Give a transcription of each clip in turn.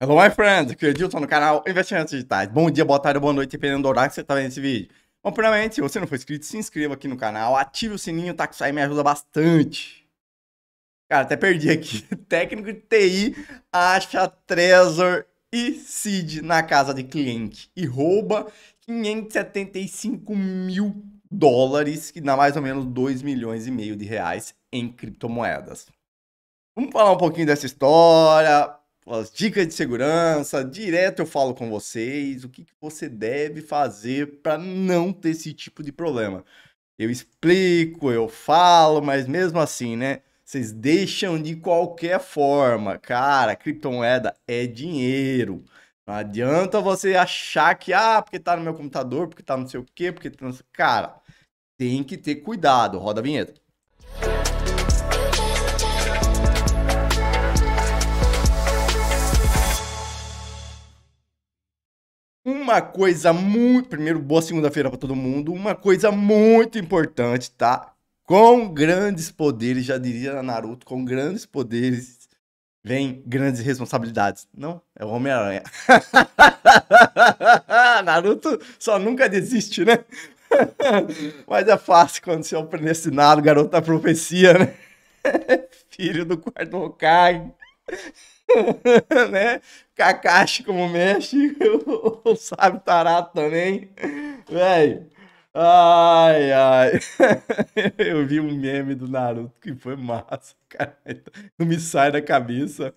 Hello, my friends! Aqui é Edilson no canal Investimentos Digitais. Bom dia, boa tarde, boa noite, dependendo do horário que você está vendo esse vídeo. Bom, primeiramente, se você não for inscrito, se inscreva aqui no canal, ative o sininho, tá? Que isso aí me ajuda bastante. Cara, até perdi aqui. Técnico de TI acha Trezor e Seed na casa de cliente e rouba 575 mil dólares, que dá mais ou menos 2 milhões e meio de reais em criptomoedas. Vamos falar um pouquinho dessa história, as dicas de segurança, direto eu falo com vocês o que, que você deve fazer para não ter esse tipo de problema. Eu explico, eu falo, mas mesmo assim, né? Vocês deixam de qualquer forma. Cara, criptomoeda é dinheiro. Não adianta você achar que, ah, porque tá no meu computador, porque tá não sei o quê, porque tá Cara, tem que ter cuidado. Roda a vinheta. Uma coisa muito. Primeiro, boa segunda-feira para todo mundo. Uma coisa muito importante, tá? Com grandes poderes, já diria Naruto, com grandes poderes vem grandes responsabilidades. Não, é o Homem-Aranha. Naruto só nunca desiste, né? Mas é fácil quando você é o predestinado, garoto da profecia, né? Filho do quarto Hokage. né? Kakashi como mestre, o sábio Tarato também. Velho. Ai, ai. Eu vi um meme do Naruto que foi massa, cara. Não me sai da cabeça.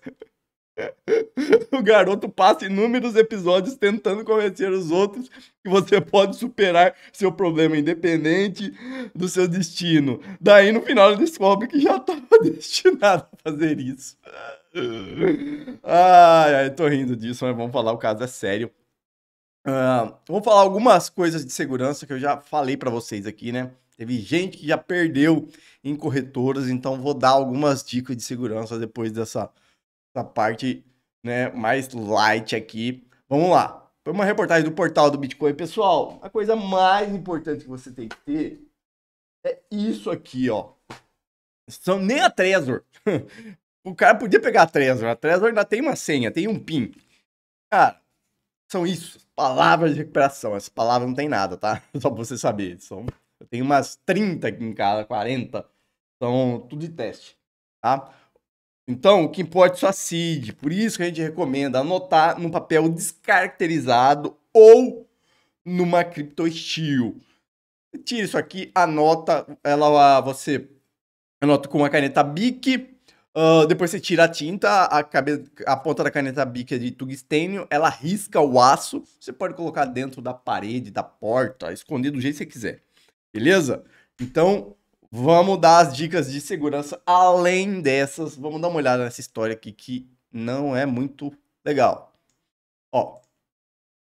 O garoto passa inúmeros episódios tentando convencer os outros que você pode superar seu problema independente do seu destino. Daí, no final, ele descobre que já estava destinado a fazer isso ai, ai, tô rindo disso, mas vamos falar, o caso é sério. Uh, ah, vou falar algumas coisas de segurança que eu já falei para vocês aqui, né? Teve gente que já perdeu em corretoras, então vou dar algumas dicas de segurança depois dessa, dessa parte né, mais light aqui. Vamos lá. Foi uma reportagem do portal do Bitcoin. Pessoal, a coisa mais importante que você tem que ter é isso aqui, ó. São nem a Trezor. O cara podia pegar a Trezor. A Trezor ainda tem uma senha, tem um PIN. Cara, são isso. Palavras de recuperação. Essa palavra não tem nada, tá? Só pra você saber. São... Eu tenho umas 30 aqui em casa, 40. São tudo de teste, tá? Então, o que importa é sua seed. Por isso que a gente recomenda anotar num papel descaracterizado ou numa criptosteel. Tira isso aqui, anota ela, você anota com uma caneta BIC Uh, depois você tira a tinta, a, a ponta da caneta bica é de tungstênio, ela risca o aço. Você pode colocar dentro da parede, da porta, esconder do jeito que você quiser. Beleza? Então, vamos dar as dicas de segurança além dessas. Vamos dar uma olhada nessa história aqui que não é muito legal. Ó.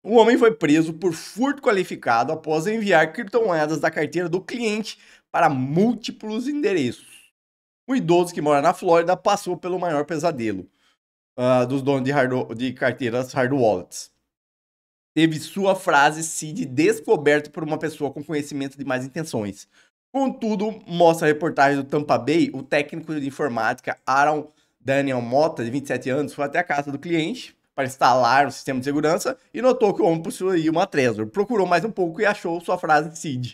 O homem foi preso por furto qualificado após enviar criptomoedas da carteira do cliente para múltiplos endereços um idoso que mora na Flórida passou pelo maior pesadelo uh, dos donos de, hard, de carteiras hard wallets. Teve sua frase seed descoberta por uma pessoa com conhecimento de más intenções. Contudo, mostra a reportagem do Tampa Bay, o técnico de informática Aaron Daniel Mota, de 27 anos, foi até a casa do cliente para instalar o sistema de segurança e notou que o homem possuía uma Trezor. Procurou mais um pouco e achou sua frase seed,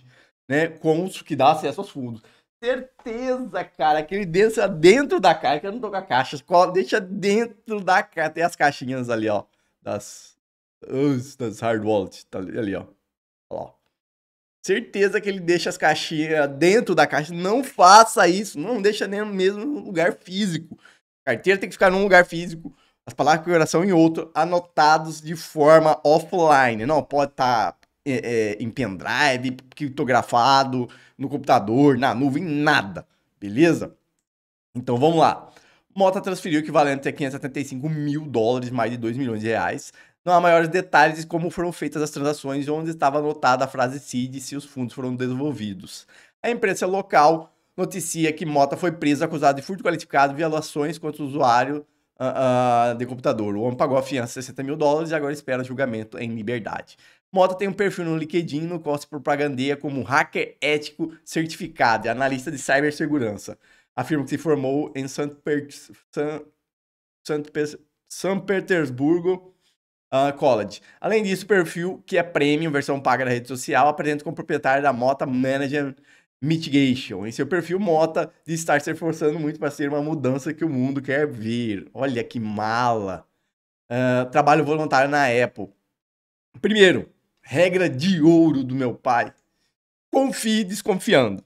né, com os que dá acesso aos fundos certeza, cara, que ele deixa dentro da caixa, que eu não tô com a caixa, deixa dentro da caixa, tem as caixinhas ali, ó, das, das hard wallet, tá ali, ó, ó. Certeza que ele deixa as caixinhas dentro da caixa, não faça isso, não deixa nem mesmo no lugar físico. A carteira tem que ficar num lugar físico, as palavras de coração em outro, anotados de forma offline, não pode estar... Tá é, é, em pendrive, criptografado, no computador, na nuvem, nada. Beleza? Então vamos lá. Mota transferiu o equivalente a 575 mil dólares, mais de 2 milhões de reais. Não há maiores detalhes de como foram feitas as transações, onde estava anotada a frase CID e se os fundos foram devolvidos. A imprensa local noticia que Mota foi preso acusado de furto qualificado e violações contra o usuário uh, uh, de computador. O homem pagou a fiança de 60 mil dólares e agora espera julgamento em liberdade. Mota tem um perfil no LinkedIn no qual se propagandeia como hacker ético certificado e analista de cibersegurança. Afirma que se formou em São per... San... San... Petersburgo uh, College. Além disso, o perfil, que é premium, versão paga da rede social, apresenta como proprietário da Mota Manager Mitigation. Em seu perfil, Mota diz estar se esforçando muito para ser uma mudança que o mundo quer ver. Olha que mala! Uh, trabalho voluntário na Apple. Primeiro, regra de ouro do meu pai. Confie desconfiando.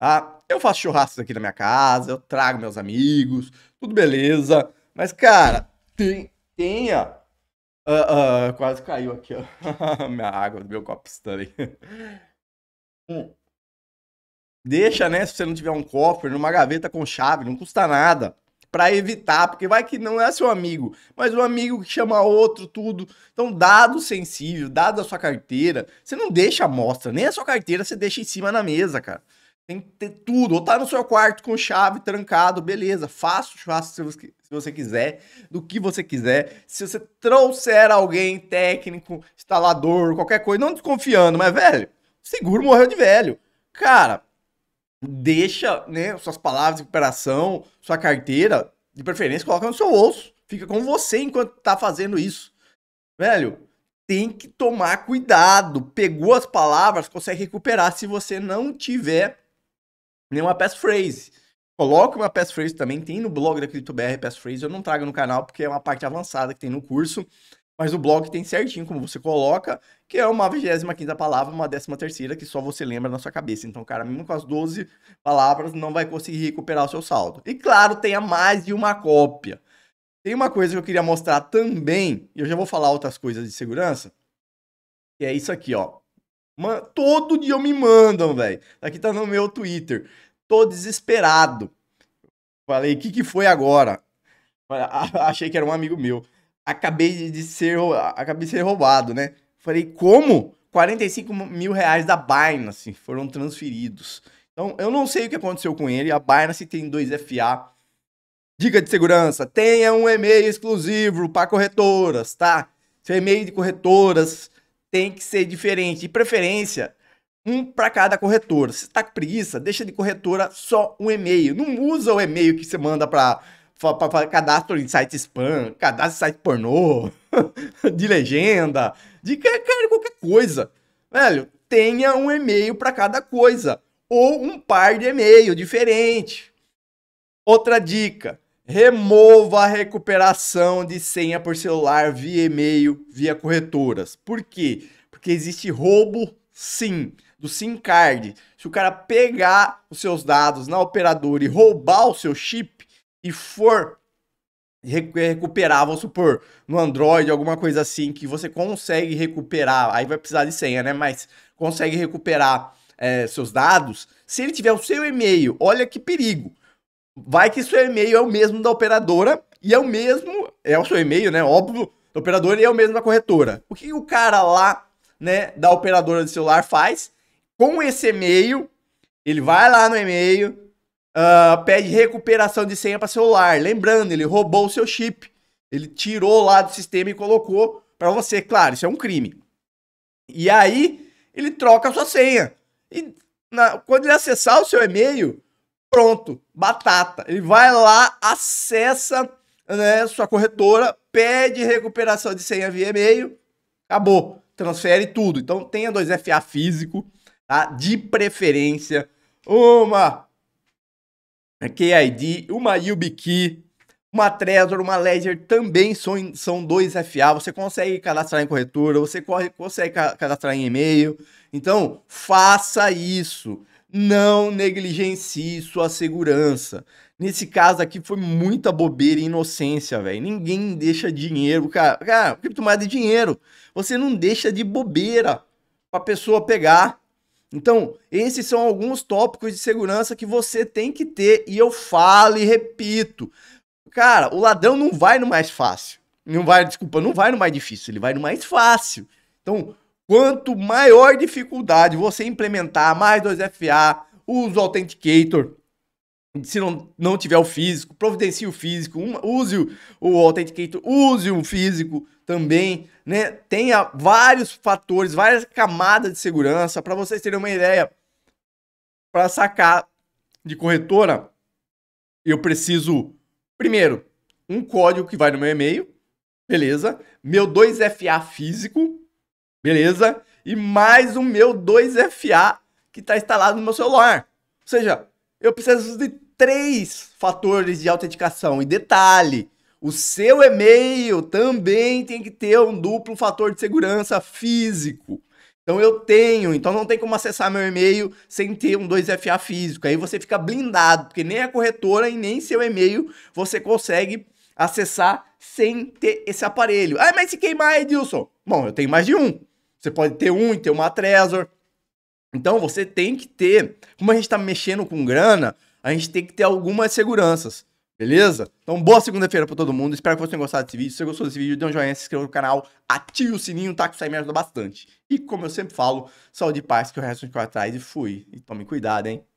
Ah, eu faço churrascos aqui na minha casa, eu trago meus amigos, tudo beleza. Mas, cara, tem, tenha. Uh, uh, quase caiu aqui, ó. minha água do meu copo Stanley. hum. Deixa, né? Se você não tiver um cofre, numa gaveta com chave, não custa nada para evitar, porque vai que não é seu amigo, mas um amigo que chama outro, tudo. Então, dado sensível, dado a sua carteira, você não deixa a mostra, nem a sua carteira você deixa em cima na mesa, cara. Tem que ter tudo. Ou tá no seu quarto com chave, trancado, beleza. Faça o churrasco se você, se você quiser, do que você quiser. Se você trouxer alguém técnico, instalador, qualquer coisa, não desconfiando, mas, velho, seguro morreu de velho. Cara, deixa né, suas palavras de recuperação, sua carteira, de preferência, coloca no seu bolso. Fica com você enquanto tá fazendo isso. Velho, tem que tomar cuidado. Pegou as palavras, consegue recuperar se você não tiver nenhuma passphrase. Coloque uma passphrase também, tem no blog da CriptoBR passphrase, eu não trago no canal porque é uma parte avançada que tem no curso. Mas o blog tem certinho como você coloca, que é uma 25 palavra, uma 13 terceira que só você lembra na sua cabeça. Então, cara, mesmo com as 12 palavras, não vai conseguir recuperar o seu saldo. E claro, tenha mais de uma cópia. Tem uma coisa que eu queria mostrar também, e eu já vou falar outras coisas de segurança, que é isso aqui, ó. Man, todo dia me mandam, velho. Aqui tá no meu Twitter. Tô desesperado. Falei, o que, que foi agora? Ah, achei que era um amigo meu acabei de ser, acabei de ser roubado, né? Falei, como? 45 mil reais da Binance assim, foram transferidos. Então, eu não sei o que aconteceu com ele. A Binance tem 2FA. Dica de segurança: tenha um e-mail exclusivo para corretoras, tá? Seu e-mail de corretoras tem que ser diferente. De preferência, um para cada corretora. Se está com preguiça, deixa de corretora só um e-mail. Não usa o e-mail que você manda para cadastro em site spam, cadastro em site pornô, de legenda, de cara, qualquer coisa. Velho, tenha um e-mail para cada coisa ou um par de e-mail diferente. Outra dica: remova a recuperação de senha por celular via e-mail, via corretoras. Por quê? Porque existe roubo, sim, do SIM card. Se o cara pegar os seus dados na operadora e roubar o seu chip, e for recuperar, vamos supor, no Android, alguma coisa assim, que você consegue recuperar, aí vai precisar de senha, né? Mas consegue recuperar é, seus dados, se ele tiver o seu e-mail, olha que perigo. Vai que seu e-mail é o mesmo da operadora e é o mesmo, é o seu e-mail, né? Óbvio, da operadora e é o mesmo da corretora. O que o cara lá, né, da operadora de celular faz? Com esse e-mail, ele vai lá no e-mail, Uh, pede recuperação de senha para celular. Lembrando, ele roubou o seu chip. Ele tirou lá do sistema e colocou para você. Claro, isso é um crime. E aí, ele troca a sua senha. E na, quando ele acessar o seu e-mail, pronto, batata. Ele vai lá, acessa né, sua corretora, pede recuperação de senha via e-mail, acabou. Transfere tudo. Então tenha 2FA físico, tá? De preferência. Uma a né, KID, uma YubiKey, uma Trezor, uma Ledger também são, são dois FA. Você consegue cadastrar em corretora, você corre, consegue cadastrar em e-mail. Então, faça isso. Não negligencie sua segurança. Nesse caso aqui foi muita bobeira e inocência, velho. Ninguém deixa dinheiro, cara. Cara, criptomoeda é dinheiro. Você não deixa de bobeira pra pessoa pegar então, esses são alguns tópicos de segurança que você tem que ter. E eu falo e repito. Cara, o ladrão não vai no mais fácil. Não vai, desculpa, não vai no mais difícil, ele vai no mais fácil. Então, quanto maior dificuldade você implementar mais 2FA, use o Authenticator, se não, não tiver o físico, providencie o físico, use o, o Authenticator, use o físico também né, tenha vários fatores, várias camadas de segurança, para vocês terem uma ideia. Para sacar de corretora, eu preciso, primeiro, um código que vai no meu e-mail, beleza? Meu 2FA físico, beleza? E mais o meu 2FA que está instalado no meu celular. Ou seja, eu preciso de três fatores de autenticação. E detalhe, o seu e-mail também tem que ter um duplo fator de segurança físico. Então eu tenho, então não tem como acessar meu e-mail sem ter um 2FA físico. Aí você fica blindado, porque nem a é corretora e nem seu e-mail você consegue acessar sem ter esse aparelho. Ah, mas se queimar, Edilson? Bom, eu tenho mais de um. Você pode ter um e ter uma Trezor. Então você tem que ter, como a gente está mexendo com grana, a gente tem que ter algumas seguranças. Beleza? Então, boa segunda-feira pra todo mundo. Espero que vocês tenham gostado desse vídeo. Se você gostou desse vídeo, dê um joinha, se inscreva no canal, ative o sininho, tá? Que isso aí me ajuda bastante. E como eu sempre falo, saúde e paz, que o resto de atrás e fui. E tome cuidado, hein?